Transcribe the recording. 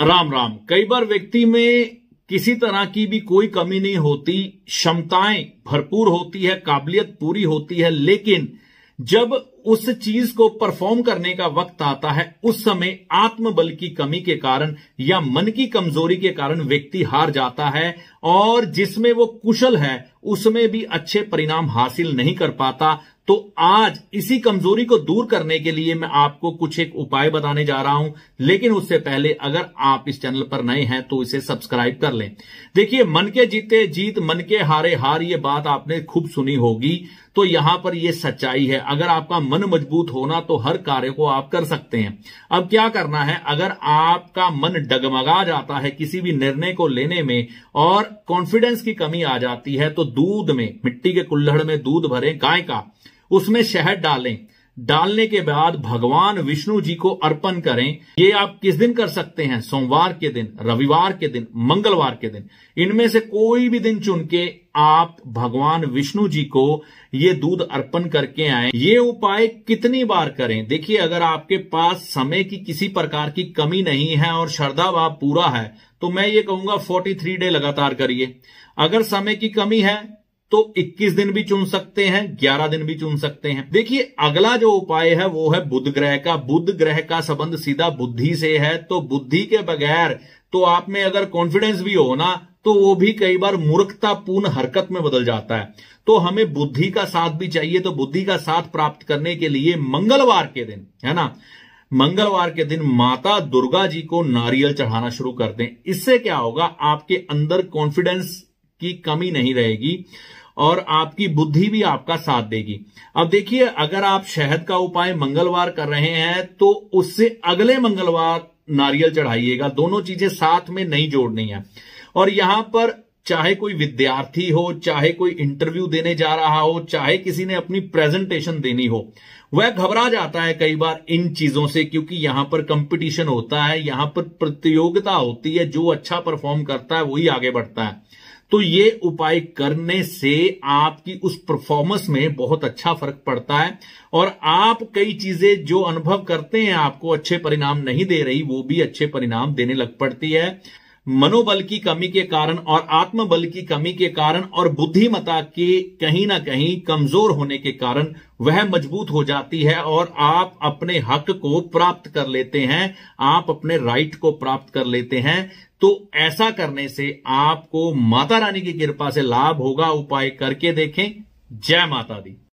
राम राम कई बार व्यक्ति में किसी तरह की भी कोई कमी नहीं होती क्षमताएं भरपूर होती है काबिलियत पूरी होती है लेकिन जब उस चीज को परफॉर्म करने का वक्त आता है उस समय आत्मबल की कमी के कारण या मन की कमजोरी के कारण व्यक्ति हार जाता है और जिसमें वो कुशल है उसमें भी अच्छे परिणाम हासिल नहीं कर पाता तो आज इसी कमजोरी को दूर करने के लिए मैं आपको कुछ एक उपाय बताने जा रहा हूं लेकिन उससे पहले अगर आप इस चैनल पर नए हैं तो इसे सब्सक्राइब कर लें देखिए मन के जीते जीत मन के हारे हार ये बात आपने खूब सुनी होगी तो यहां पर यह सच्चाई है अगर आपका मन मजबूत होना तो हर कार्य को आप कर सकते हैं अब क्या करना है अगर आपका मन डगमगा जाता है किसी भी निर्णय को लेने में और कॉन्फिडेंस की कमी आ जाती है तो दूध में मिट्टी के कुल्हड़ में दूध भरे गाय का उसमें शहद डालें डालने के बाद भगवान विष्णु जी को अर्पण करें ये आप किस दिन कर सकते हैं सोमवार के दिन रविवार के दिन मंगलवार के दिन इनमें से कोई भी दिन चुन के आप भगवान विष्णु जी को ये दूध अर्पण करके आए ये उपाय कितनी बार करें देखिए अगर आपके पास समय की किसी प्रकार की कमी नहीं है और श्रद्धा भाव पूरा है तो मैं ये कहूंगा 43 डे लगातार करिए अगर समय की कमी है तो 21 दिन भी चुन सकते हैं 11 दिन भी चुन सकते हैं देखिए अगला जो उपाय है वो है बुध ग्रह का बुध ग्रह का संबंध सीधा बुद्धि से है तो बुद्धि के बगैर तो आप में अगर कॉन्फिडेंस भी हो ना तो वो भी कई बार मूर्खतापूर्ण हरकत में बदल जाता है तो हमें बुद्धि का साथ भी चाहिए तो बुद्धि का साथ प्राप्त करने के लिए मंगलवार के दिन है ना मंगलवार के दिन माता दुर्गा जी को नारियल चढ़ाना शुरू कर दें इससे क्या होगा आपके अंदर कॉन्फिडेंस की कमी नहीं रहेगी और आपकी बुद्धि भी आपका साथ देगी अब देखिए अगर आप शहद का उपाय मंगलवार कर रहे हैं तो उससे अगले मंगलवार नारियल चढ़ाइएगा दोनों चीजें साथ में नहीं जोड़नी है और यहां पर चाहे कोई विद्यार्थी हो चाहे कोई इंटरव्यू देने जा रहा हो चाहे किसी ने अपनी प्रेजेंटेशन देनी हो वह घबरा जाता है कई बार इन चीजों से क्योंकि यहां पर कंपटीशन होता है यहां पर प्रतियोगिता होती है जो अच्छा परफॉर्म करता है वही आगे बढ़ता है तो ये उपाय करने से आपकी उस परफॉर्मेंस में बहुत अच्छा फर्क पड़ता है और आप कई चीजें जो अनुभव करते हैं आपको अच्छे परिणाम नहीं दे रही वो भी अच्छे परिणाम देने लग पड़ती है मनोबल की कमी के कारण और आत्मबल की कमी के कारण और बुद्धिमता के कहीं ना कहीं कमजोर होने के कारण वह मजबूत हो जाती है और आप अपने हक को प्राप्त कर लेते हैं आप अपने राइट को प्राप्त कर लेते हैं तो ऐसा करने से आपको माता रानी की कृपा से लाभ होगा उपाय करके देखें जय माता दी